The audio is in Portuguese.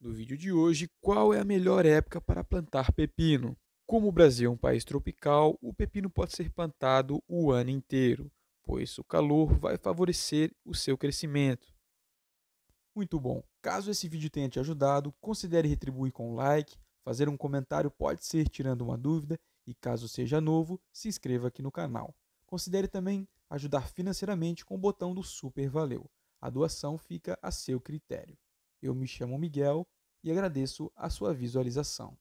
No vídeo de hoje qual é a melhor época para plantar pepino. Como o Brasil é um país tropical, o pepino pode ser plantado o ano inteiro, pois o calor vai favorecer o seu crescimento. Muito bom! Caso esse vídeo tenha te ajudado, considere retribuir com um like, fazer um comentário pode ser tirando uma dúvida e caso seja novo, se inscreva aqui no canal. Considere também ajudar financeiramente com o botão do Super Valeu. A doação fica a seu critério. Eu me chamo Miguel e agradeço a sua visualização.